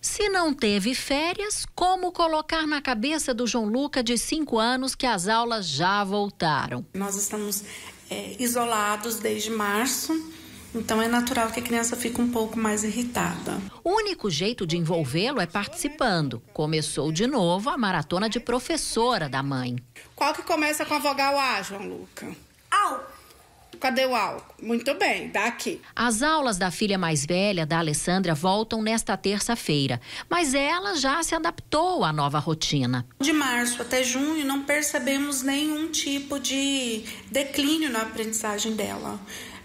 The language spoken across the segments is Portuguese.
Se não teve férias, como colocar na cabeça do João Luca, de 5 anos, que as aulas já voltaram? Nós estamos é, isolados desde março. Então é natural que a criança fique um pouco mais irritada. O único jeito de envolvê-lo é participando. Começou de novo a maratona de professora da mãe. Qual que começa com a vogal A, João Luca? Au! Cadê o álcool? Muito bem, dá aqui. As aulas da filha mais velha, da Alessandra, voltam nesta terça-feira, mas ela já se adaptou à nova rotina. De março até junho, não percebemos nenhum tipo de declínio na aprendizagem dela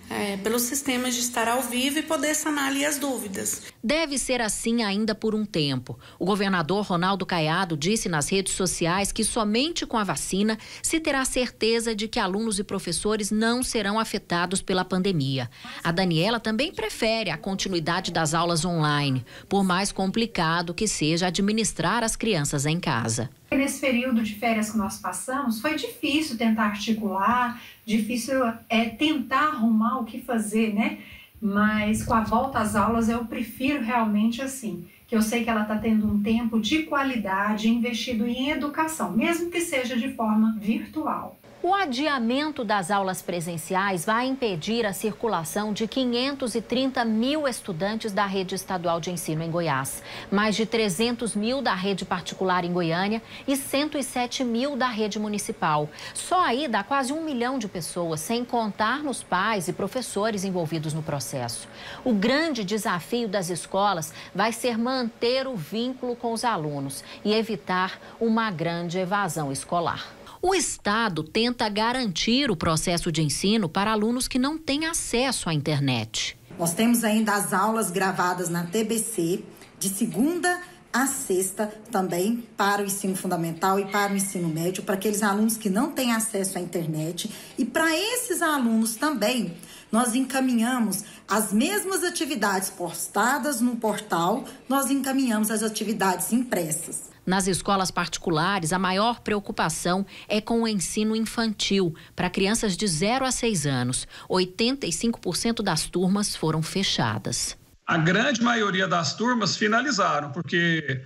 é, pelos sistemas de estar ao vivo e poder sanar ali as dúvidas. Deve ser assim ainda por um tempo. O governador Ronaldo Caiado disse nas redes sociais que somente com a vacina se terá certeza de que alunos e professores não serão afetados pela pandemia. A Daniela também prefere a continuidade das aulas online, por mais complicado que seja administrar as crianças em casa nesse período de férias que nós passamos foi difícil tentar articular, difícil é tentar arrumar o que fazer, né? Mas com a volta às aulas eu prefiro realmente assim, que eu sei que ela está tendo um tempo de qualidade investido em educação, mesmo que seja de forma virtual. O adiamento das aulas presenciais vai impedir a circulação de 530 mil estudantes da rede estadual de ensino em Goiás, mais de 300 mil da rede particular em Goiânia e 107 mil da rede municipal. Só aí dá quase um milhão de pessoas, sem contar nos pais e professores envolvidos no processo. O grande desafio das escolas vai ser manter o vínculo com os alunos e evitar uma grande evasão escolar. O Estado tenta garantir o processo de ensino para alunos que não têm acesso à internet. Nós temos ainda as aulas gravadas na TBC, de segunda a sexta, também para o ensino fundamental e para o ensino médio, para aqueles alunos que não têm acesso à internet. E para esses alunos também, nós encaminhamos as mesmas atividades postadas no portal, nós encaminhamos as atividades impressas. Nas escolas particulares, a maior preocupação é com o ensino infantil, para crianças de 0 a 6 anos. 85% das turmas foram fechadas. A grande maioria das turmas finalizaram, porque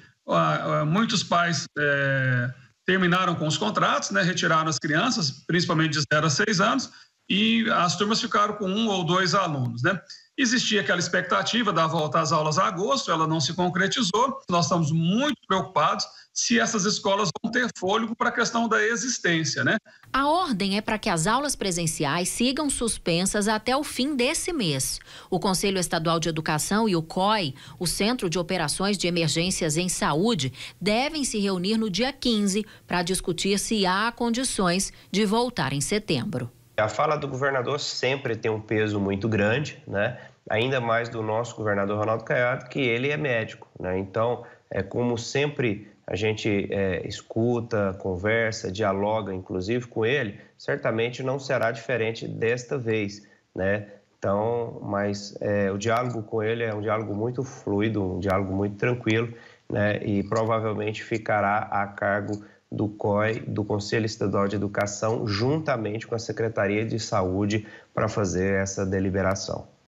muitos pais é, terminaram com os contratos, né, retiraram as crianças, principalmente de 0 a 6 anos, e as turmas ficaram com um ou dois alunos, né? Existia aquela expectativa da volta às aulas a agosto, ela não se concretizou. Nós estamos muito preocupados se essas escolas vão ter fôlego para a questão da existência, né? A ordem é para que as aulas presenciais sigam suspensas até o fim desse mês. O Conselho Estadual de Educação e o COI, o Centro de Operações de Emergências em Saúde, devem se reunir no dia 15 para discutir se há condições de voltar em setembro. A fala do governador sempre tem um peso muito grande, né? ainda mais do nosso governador Ronaldo Caiado, que ele é médico. Né? Então, é como sempre a gente é, escuta, conversa, dialoga, inclusive com ele, certamente não será diferente desta vez. Né? Então, mas é, o diálogo com ele é um diálogo muito fluido, um diálogo muito tranquilo, né? E provavelmente ficará a cargo do COI, do Conselho Estadual de Educação, juntamente com a Secretaria de Saúde, para fazer essa deliberação.